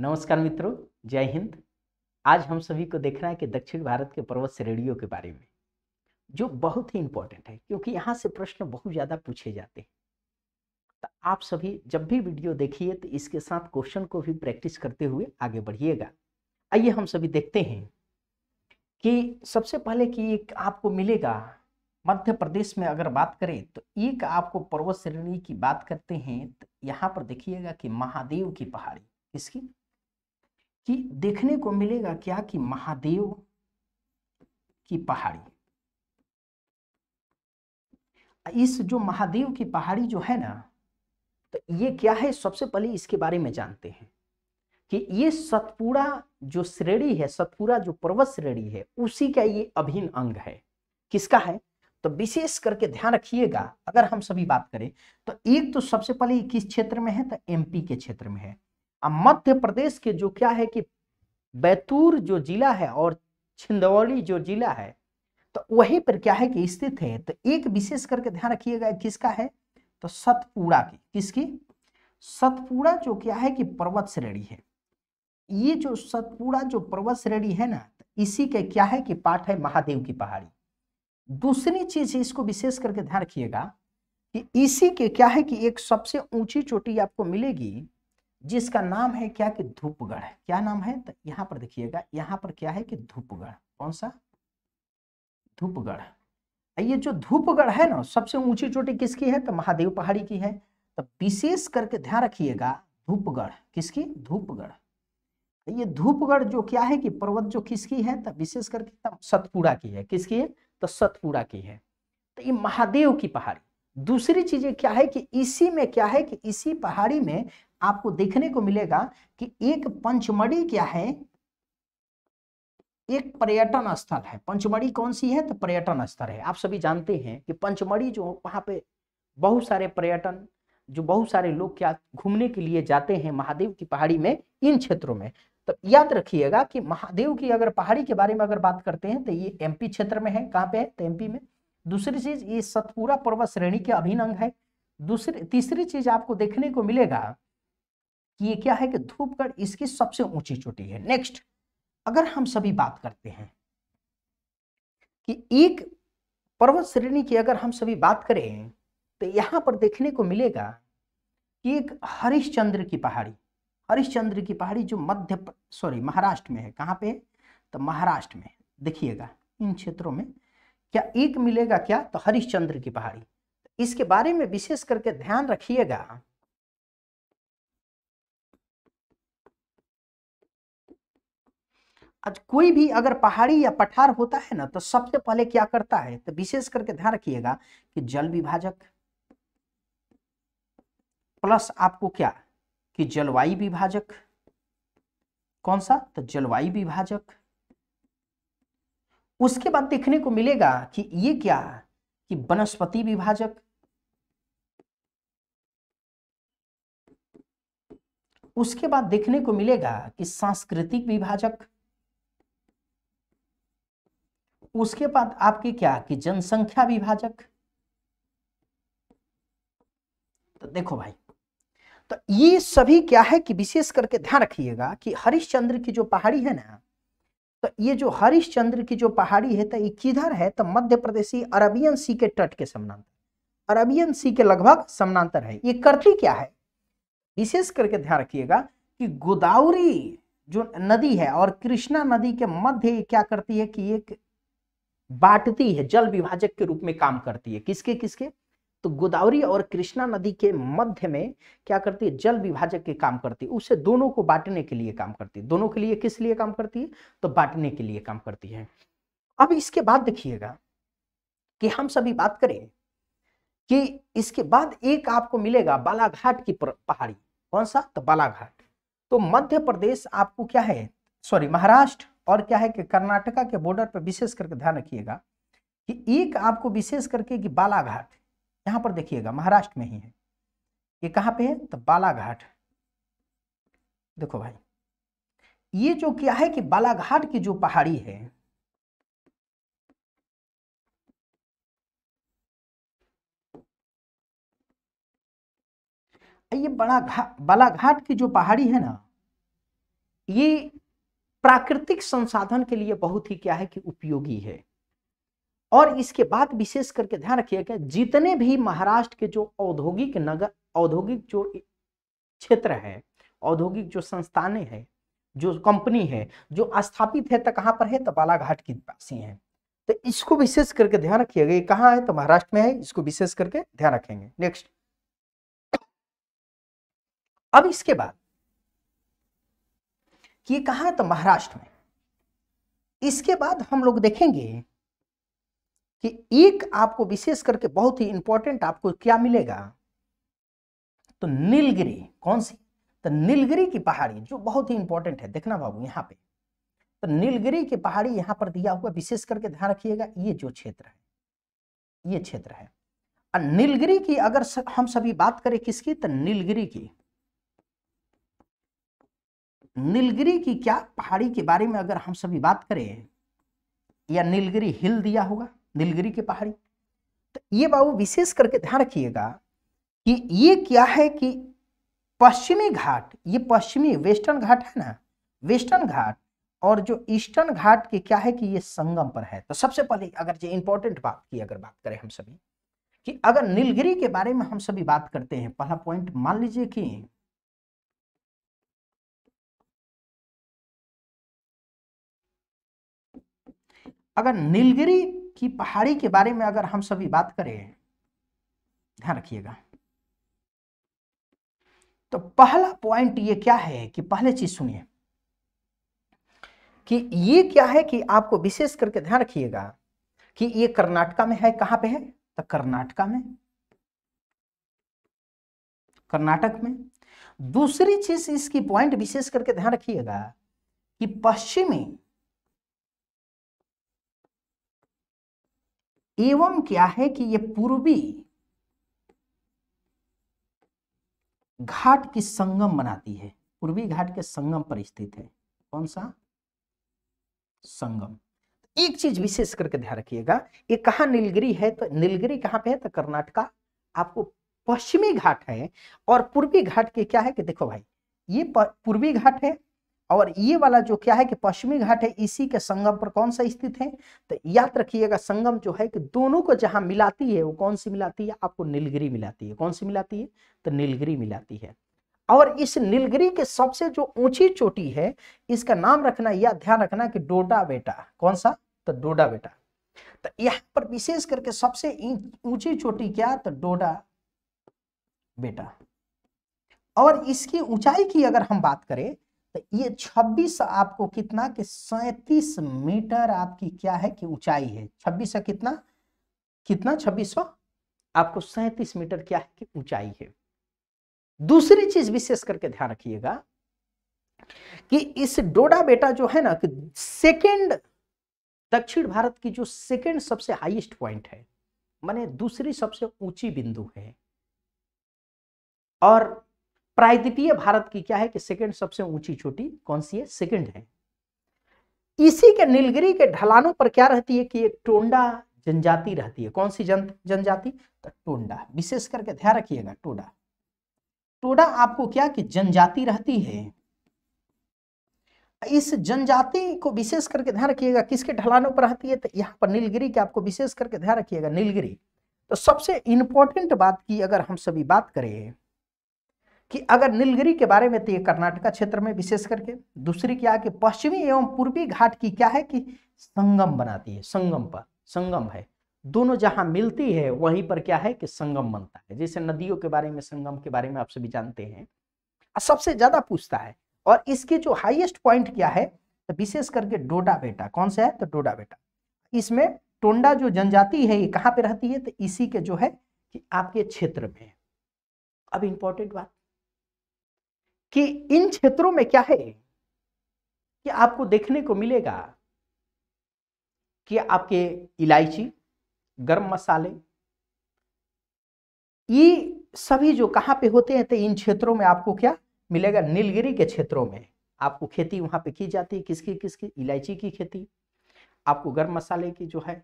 नमस्कार मित्रों जय हिंद आज हम सभी को देखना है कि दक्षिण भारत के पर्वत श्रेणियों के बारे में जो बहुत ही इंपॉर्टेंट है क्योंकि यहाँ से प्रश्न बहुत ज़्यादा पूछे जाते हैं तो आप सभी जब भी वीडियो देखिए तो इसके साथ क्वेश्चन को भी प्रैक्टिस करते हुए आगे बढ़िएगा आइए हम सभी देखते हैं कि सबसे पहले कि एक आपको मिलेगा मध्य प्रदेश में अगर बात करें तो एक आपको पर्वत श्रेणी की बात करते हैं तो यहाँ पर देखिएगा कि महादेव की पहाड़ी किसकी कि देखने को मिलेगा क्या कि महादेव की पहाड़ी इस जो महादेव की पहाड़ी जो है ना तो ये क्या है सबसे पहले इसके बारे में जानते हैं कि ये सतपुरा जो श्रेणी है सतपुरा जो पर्वत श्रेणी है उसी का ये अभिन्न अंग है किसका है तो विशेष करके ध्यान रखिएगा अगर हम सभी बात करें तो एक तो सबसे पहले किस क्षेत्र में है तो एमपी के क्षेत्र में है अब मध्य प्रदेश के जो क्या है कि बैतूर जो जिला है और छिंदौली जो जिला है तो वहीं पर क्या है कि स्थित है तो एक विशेष करके ध्यान रखिएगा किसका है तो सतपुड़ा की किसकी सतपुड़ा जो क्या है कि पर्वत श्रेणी है ये जो सतपुड़ा जो पर्वत श्रेणी है ना तो इसी के क्या है कि पाठ है महादेव की पहाड़ी दूसरी चीज इसको विशेष करके ध्यान रखिएगा कि इसी के क्या है कि एक सबसे ऊंची चोटी आपको मिलेगी जिसका नाम है क्या कि धूपगढ़ क्या नाम है तो यहाँ पर देखिएगा यहाँ पर क्या है कि धूपगढ़ कौन सा धूपगढ़ ये जो धूपगढ़ है ना सबसे ऊंची चोटी किसकी है तो महादेव पहाड़ी की है तो विशेष करके ध्यान रखिएगा धूपगढ़ किसकी धूपगढ़ तो ये धूपगढ़ जो क्या है कि पर्वत जो किसकी है तो विशेष करके सतपुड़ा की है किसकी है तो सतपुड़ा की है तो ये महादेव की पहाड़ी दूसरी चीजें क्या है कि इसी में क्या है कि इसी पहाड़ी में आपको देखने को मिलेगा कि एक पंचमढ़ी क्या है एक पर्यटन स्थल है पंचमढ़ी कौन सी है तो पर्यटन स्थल है आप सभी जानते हैं कि पंचमढ़ी जो वहां पे बहुत सारे पर्यटन जो बहुत सारे लोग क्या घूमने के लिए जाते हैं महादेव की पहाड़ी में इन क्षेत्रों में तो याद रखिएगा कि महादेव की अगर पहाड़ी के बारे में अगर बात करते हैं तो ये एमपी क्षेत्र में है कहाँ पे है तो एमपी में दूसरी चीज ये सतपुरा पर्वत श्रेणी के अभिन अंग है दूसरी तीसरी चीज आपको देखने को मिलेगा कि ये क्या है कि धूपगढ़ इसकी सबसे ऊंची चोटी है नेक्स्ट अगर हम सभी बात करते हैं कि एक पर्वत श्रेणी की अगर हम सभी बात करें तो यहाँ पर देखने को मिलेगा कि एक हरिश्चंद्र की पहाड़ी हरिश्चंद्र की पहाड़ी जो मध्य सॉरी महाराष्ट्र में है कहाँ पे तो महाराष्ट्र में देखिएगा इन क्षेत्रों में क्या एक मिलेगा क्या तो हरिश्चंद्र की पहाड़ी इसके बारे में विशेष करके ध्यान रखिएगा आज कोई भी अगर पहाड़ी या पठार होता है ना तो सबसे पहले क्या करता है तो विशेष करके ध्यान रखिएगा कि जल विभाजक प्लस आपको क्या कि जलवायु विभाजक कौन सा तो जलवायु विभाजक उसके बाद देखने को मिलेगा कि ये क्या कि वनस्पति विभाजक उसके बाद देखने को मिलेगा कि सांस्कृतिक विभाजक उसके बाद आपके क्या कि जनसंख्या विभाजक तो देखो भाई तो ये सभी क्या है कि विशेष करके ध्यान रखिएगा कि हरिश्चंद्र की जो पहाड़ी है ना तो ये जो हरिश्चंद्र की जो पहाड़ी है तो ये किधर है तो मध्य प्रदेशी अरबियन सी के तट के समानांतर अरबियन सी के लगभग समानांतर है ये करती क्या है विशेष करके ध्यान रखिएगा कि गोदावरी जो नदी है और कृष्णा नदी के मध्य क्या करती है कि एक बांटती है जल विभाजक के रूप में काम करती है किसके किसके तो गोदावरी और कृष्णा नदी के मध्य में क्या करती है जल विभाजक के काम करती है उसे दोनों को बांटने के लिए काम करती है दोनों के लिए किस लिए काम करती है तो बांटने के लिए काम करती है अब इसके बाद देखिएगा कि हम सभी बात करें कि इसके बाद एक आपको मिलेगा बालाघाट की पहाड़ी कौन सा तो बालाघाट तो मध्य प्रदेश आपको क्या है सॉरी महाराष्ट्र और क्या है कि कर्नाटका के बॉर्डर पर विशेष करके ध्यान रखिएगा कि एक आपको विशेष करके कि बालाघाट यहाँ पर देखिएगा महाराष्ट्र में ही है ये कहाँ पे है तो बालाघाट देखो भाई ये जो क्या है कि बालाघाट की जो पहाड़ी है ये बड़ा बालाघाट की जो पहाड़ी है ना ये प्राकृतिक संसाधन के लिए बहुत ही क्या है कि उपयोगी है और इसके बाद विशेष करके ध्यान रखिएगा जितने भी महाराष्ट्र के जो औद्योगिक नगर औद्योगिक जो क्षेत्र है औद्योगिक जो संस्थाने हैं जो कंपनी है जो स्थापित है तो कहाँ पर है तो बालाघाट के पास ही है तो इसको विशेष करके ध्यान रखिएगा ये कहाँ है तो महाराष्ट्र में है इसको विशेष करके ध्यान रखेंगे नेक्स्ट अब इसके बाद कि ये है तो महाराष्ट्र में इसके बाद हम लोग देखेंगे कि एक आपको विशेष करके बहुत ही इंपॉर्टेंट आपको क्या मिलेगा तो नीलगिरी कौन सी तो नीलगिरी की पहाड़ी जो बहुत ही इंपॉर्टेंट है देखना बाबू यहाँ पे तो नीलगिरी की पहाड़ी यहां पर दिया हुआ विशेष करके ध्यान रखिएगा ये जो क्षेत्र है ये क्षेत्र है और नीलगिरी की अगर हम सभी बात करें किसकी तो नीलगिरी की नीलगिरी की क्या पहाड़ी के बारे में अगर हम सभी बात करें या नीलगिरी हिल दिया होगा नीलगिरी की पहाड़ी तो ये बाबू विशेष करके ध्यान रखिएगा कि ये क्या है कि पश्चिमी घाट ये पश्चिमी वेस्टर्न घाट है ना वेस्टर्न घाट और जो ईस्टर्न घाट के क्या है कि ये संगम पर है तो सबसे पहले अगर ये इंपॉर्टेंट बात की अगर बात करें हम सभी कि अगर नीलगिरी के बारे में हम सभी बात करते हैं पहला पॉइंट मान लीजिए कि अगर नीलगिरी की पहाड़ी के बारे में अगर हम सभी बात करें ध्यान रखिएगा तो पहला पॉइंट ये क्या है कि पहले चीज सुनिए कि ये क्या है कि आपको विशेष करके ध्यान रखिएगा कि ये कर्नाटका में है कहां पे है तो कर्नाटका में कर्नाटक में दूसरी चीज इसकी पॉइंट विशेष करके ध्यान रखिएगा कि पश्चिमी एवं क्या है कि ये पूर्वी घाट की संगम बनाती है पूर्वी घाट के संगम पर स्थित है कौन सा संगम एक चीज विशेष करके ध्यान रखिएगा ये कहा नीलगिरी है तो नीलगिरी कहाँ पे है तो कर्नाटका आपको पश्चिमी घाट है और पूर्वी घाट के क्या है कि देखो भाई ये पूर्वी घाट है और ये वाला जो क्या है कि पश्चिमी घाट है इसी के संगम पर कौन सा स्थित है तो याद रखिएगा संगम जो है कि दोनों को जहां मिलाती है वो कौन सी मिलाती है आपको नीलगिरी मिलाती है कौन सी मिलाती है तो नीलगिरी मिलाती है और इस नीलगिरी के सबसे जो ऊंची चोटी है इसका नाम रखना या ध्यान रखना कि डोडा बेटा कौन सा तो डोडा बेटा तो यहाँ पर विशेष करके सबसे ऊंची चोटी क्या तो डोडा बेटा और इसकी ऊंचाई की अगर हम बात करें तो ये 26 आपको कितना कि 37 मीटर आपकी क्या है कि ऊंचाई है 26 कितना कितना 2600 आपको 37 मीटर क्या है कि ऊंचाई है दूसरी चीज विशेष करके ध्यान रखिएगा कि इस डोडा बेटा जो है ना कि सेकेंड दक्षिण भारत की जो सेकेंड सबसे हाईएस्ट पॉइंट है माने दूसरी सबसे ऊंची बिंदु है और प्रायद्वीपीय भारत की क्या है कि सेकंड सबसे ऊंची चोटी कौन सी है सेकंड है इसी के नीलगिरी के ढलानों पर क्या रहती है कि एक टोंडा जनजाति रहती है कौन सी जन जनजाति तो टोंडा विशेष करके ध्यान रखिएगा टोडा टोडा आपको क्या कि जनजाति रहती है इस जनजाति को विशेष करके ध्यान रखिएगा किसके ढलानों पर रहती है तो यहाँ पर नीलगिरी के आपको विशेष करके ध्यान रखिएगा नीलगिरी तो सबसे इंपॉर्टेंट बात की अगर हम सभी बात करें कि अगर नीलगिरी के बारे में तो ये कर्नाटका क्षेत्र में विशेष करके दूसरी क्या है कि पश्चिमी एवं पूर्वी घाट की क्या है कि संगम बनाती है संगम पर संगम है दोनों जहां मिलती है वहीं पर क्या है कि संगम बनता है जैसे नदियों के बारे में संगम के बारे में आप सभी जानते हैं और सबसे ज्यादा पूछता है और इसके जो हाइएस्ट पॉइंट क्या है तो विशेष करके डोडा बेटा कौन सा है तो डोडा बेटा इसमें टोंडा जो जनजाति है ये कहाँ पे रहती है तो इसी के जो है कि आपके क्षेत्र में अब इंपॉर्टेंट बात कि इन क्षेत्रों में क्या है कि आपको देखने को मिलेगा कि आपके इलायची गर्म मसाले ये सभी जो कहाँ पे होते हैं तो इन क्षेत्रों में आपको क्या मिलेगा नीलगिरी के क्षेत्रों में आपको खेती वहाँ पे की जाती है किसकी किसकी इलायची की खेती आपको गर्म मसाले की जो है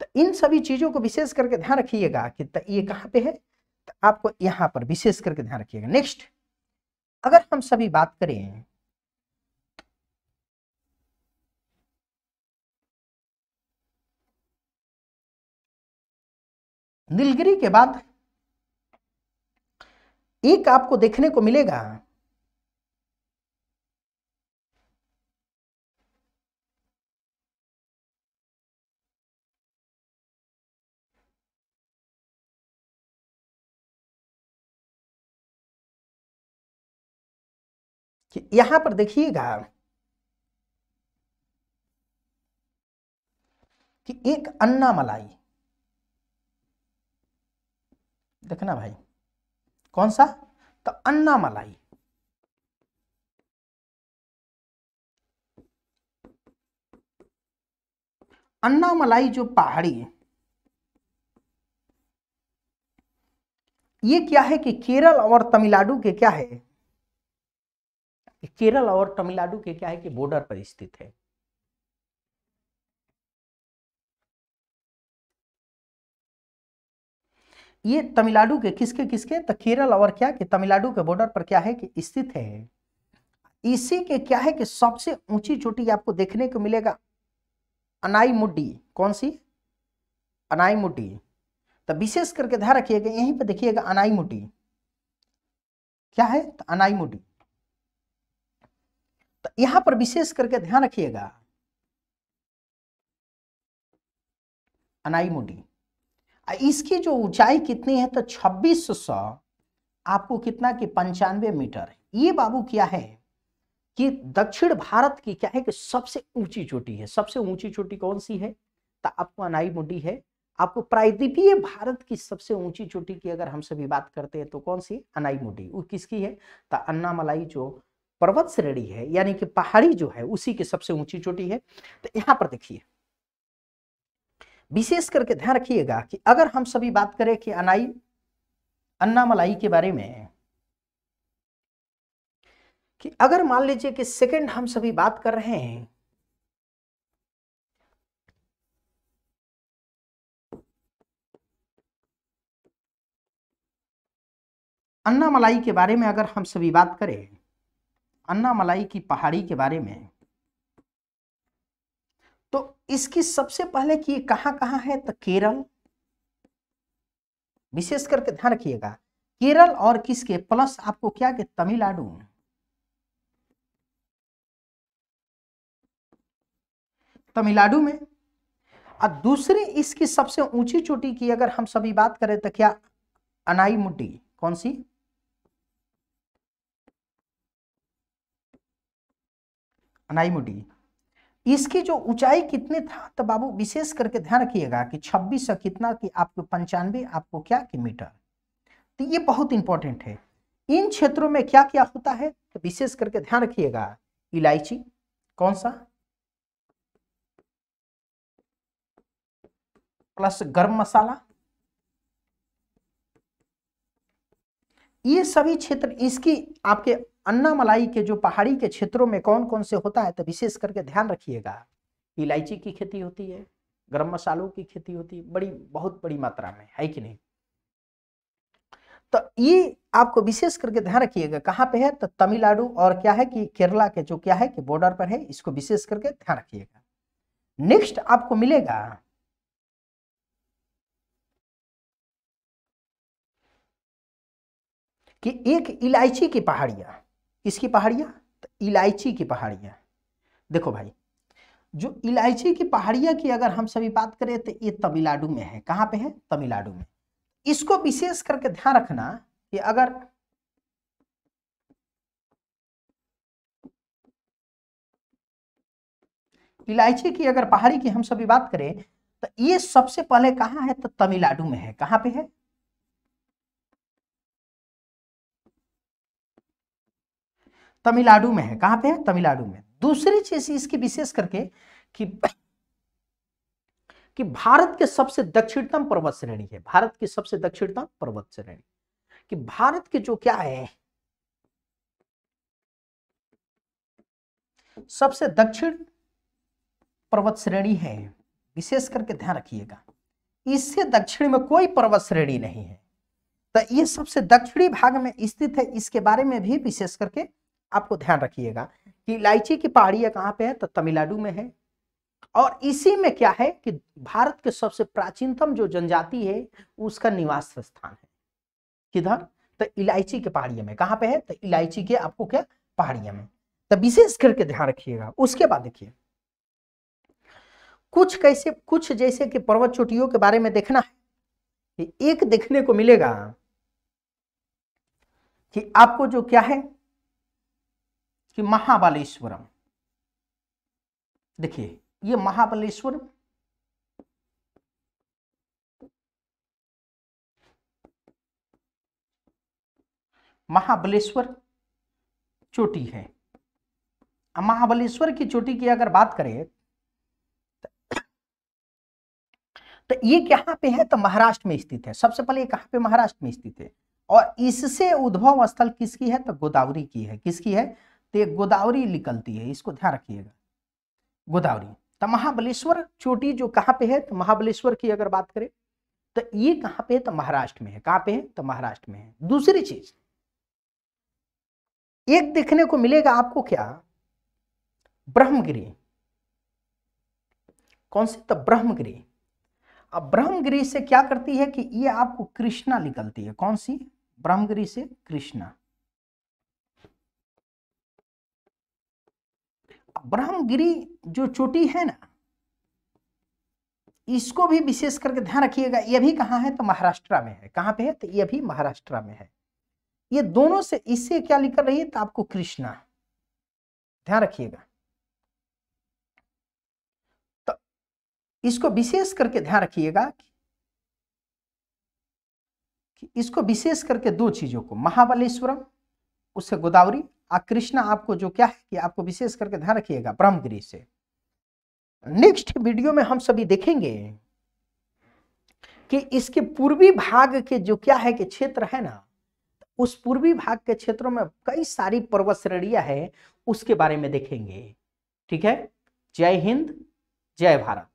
तो इन सभी चीज़ों को विशेष करके ध्यान रखिएगा कि तो ये कहाँ पे है तो आपको यहाँ पर विशेष करके ध्यान रखिएगा नेक्स्ट अगर हम सभी बात करें नीलगिरी के बाद एक आपको देखने को मिलेगा कि यहां पर देखिएगा कि एक अन्ना मलाई देखना भाई कौन सा तो अन्ना मलाई अन्ना मलाई जो पहाड़ी ये क्या है कि केरल और तमिलनाडु के क्या है केरल और तमिलनाडु के क्या है कि बॉर्डर पर स्थित है ये तमिलनाडु के किसके किसके तो केरल और क्या कि तमिलनाडु के बॉर्डर पर क्या है कि स्थित है इसी के क्या है कि सबसे ऊंची चोटी आपको देखने को मिलेगा मुड्डी कौन सी मुड्डी तो विशेष करके ध्यान रखिएगा यहीं पर देखिएगा मुड्डी क्या है तो मुड्डी तो यहां पर विशेष करके ध्यान रखिएगा अनाईमोडी इसकी जो ऊंचाई कितनी है तो 2600 आपको कितना कि पंचानवे मीटर ये बाबू क्या है कि दक्षिण भारत की क्या है कि सबसे ऊंची चोटी है सबसे ऊंची चोटी कौन सी है तो आपको अनाई मुडी है आपको प्रायद्वीपीय भारत की सबसे ऊंची चोटी की अगर हम सभी बात करते हैं तो कौन सी अनाई वो किसकी है तो अन्नामलाई जो पर्वत श्रेणी है यानी कि पहाड़ी जो है उसी की सबसे ऊंची चोटी है तो यहाँ पर देखिए विशेष करके ध्यान रखिएगा कि अगर हम सभी बात करें कि अनाई अन्ना मलाई के बारे में कि अगर मान लीजिए कि सेकंड हम सभी बात कर रहे हैं अन्ना मलाई के बारे में अगर हम सभी बात करें अन्नामलाई की पहाड़ी के बारे में तो इसकी सबसे पहले कि ये कहां कहां है तो केरल विशेष करके ध्यान रखिएगा केरल और किसके प्लस आपको क्या के तमिलनाडु तमिलनाडु में और दूसरी इसकी सबसे ऊंची चोटी की अगर हम सभी बात करें तो क्या अनाई मुड्डी कौन सी अनाईमुडी इसकी जो ऊंचाई कितने था तो बाबू विशेष करके ध्यान रखिएगा कि 26 से कितना कि आपको पंचानवे आपको क्या कि मीटर तो ये बहुत इंपॉर्टेंट है इन क्षेत्रों में क्या क्या होता है तो विशेष करके ध्यान रखिएगा इलायची कौन सा प्लस गर्म मसाला ये सभी क्षेत्र इसकी आपके अन्नामलाई के जो पहाड़ी के क्षेत्रों में कौन कौन से होता है तो विशेष करके ध्यान रखिएगा इलायची की खेती होती है गर्म मसालों की खेती होती है बड़ी बहुत बड़ी मात्रा में है कि नहीं तो ये आपको विशेष करके ध्यान रखिएगा कहाँ पे है तो तमिलनाडु और क्या है कि केरला के जो क्या है कि बॉर्डर पर है इसको विशेष करके ध्यान रखिएगा नेक्स्ट आपको मिलेगा कि एक इलायची की पहाड़ियां किसकी पहाड़ियाँ तो इलायची की पहाड़ियाँ देखो भाई जो इलायची की पहाड़ियाँ की अगर हम सभी बात करें तो ये तमिलनाडु में है कहाँ पे है तमिलनाडु में इसको विशेष करके ध्यान रखना कि अगर इलायची की अगर पहाड़ी की हम सभी बात करें तो ये सबसे पहले कहाँ है तो तमिलनाडु में है कहाँ पे है तमिलनाडु में है कहां पे है तमिलनाडु में दूसरी चीज इसकी विशेष करके कि कि भारत के सबसे दक्षिणतम पर्वत श्रेणी है भारत की सबसे दक्षिणतम पर्वत श्रेणी कि भारत के जो क्या है सबसे दक्षिण पर्वत श्रेणी है विशेष करके ध्यान रखिएगा इससे दक्षिण में कोई पर्वत श्रेणी नहीं है तो ये सबसे दक्षिणी भाग में स्थित है इसके बारे में भी विशेष करके आपको ध्यान रखिएगा कि इलायची की पहाड़ी कहाँ पे है तो तमिलनाडु में है और इसी में क्या है कि भारत के सबसे प्राचीनतम जो जनजाति है उसका निवास स्थान है किधर तो इलायची के पहाड़िया में कहाँ पे है तो इलायची के आपको क्या पहाड़ियों में तो विशेष करके ध्यान रखिएगा उसके बाद देखिए कुछ कैसे कुछ जैसे कि पर्वत चोटियों के बारे में देखना है कि एक देखने को मिलेगा कि आपको जो क्या है कि महाबलेश्वरम देखिए ये महाबलेश्वर महाबलेश्वर चोटी है महाबलेश्वर की चोटी की अगर बात करें तो ये कहां पे है तो महाराष्ट्र में स्थित है सबसे पहले ये कहाँ पे महाराष्ट्र में स्थित है और इससे उद्भव स्थल किसकी है तो गोदावरी की है किसकी है तो ये गोदावरी निकलती है इसको ध्यान रखिएगा गोदावरी तो महाबलेश्वर चोटी जो कहाँ पे है तो महाबलेश्वर की अगर बात करें तो ये कहाँ पे है तो महाराष्ट्र में है कहाँ पे है तो महाराष्ट्र में है दूसरी चीज एक देखने को मिलेगा आपको क्या ब्रह्मगिरी कौन सी तो ब्रह्मगिरी अब ब्रह्मगिरी से क्या करती है कि ये आपको कृष्णा निकलती है कौन सी ब्रह्मगिरी से कृष्णा ब्रह्मगिरी जो चोटी है ना इसको भी विशेष करके ध्यान रखिएगा यह भी कहाँ है तो महाराष्ट्र में है कहाँ पे है तो यह भी महाराष्ट्र में है ये दोनों से इससे क्या निकल रही है तो आपको कृष्णा ध्यान रखिएगा तो इसको विशेष करके ध्यान रखिएगा कि इसको विशेष करके दो चीजों को महाबलेश्वरम उससे गोदावरी कृष्णा आपको जो क्या है कि आपको विशेष करके ध्यान रखिएगा ब्रह्मगिरी से नेक्स्ट वीडियो में हम सभी देखेंगे कि इसके पूर्वी भाग के जो क्या है कि क्षेत्र है ना उस पूर्वी भाग के क्षेत्रों में कई सारी पर्वत श्रेणिया है उसके बारे में देखेंगे ठीक है जय हिंद जय भारत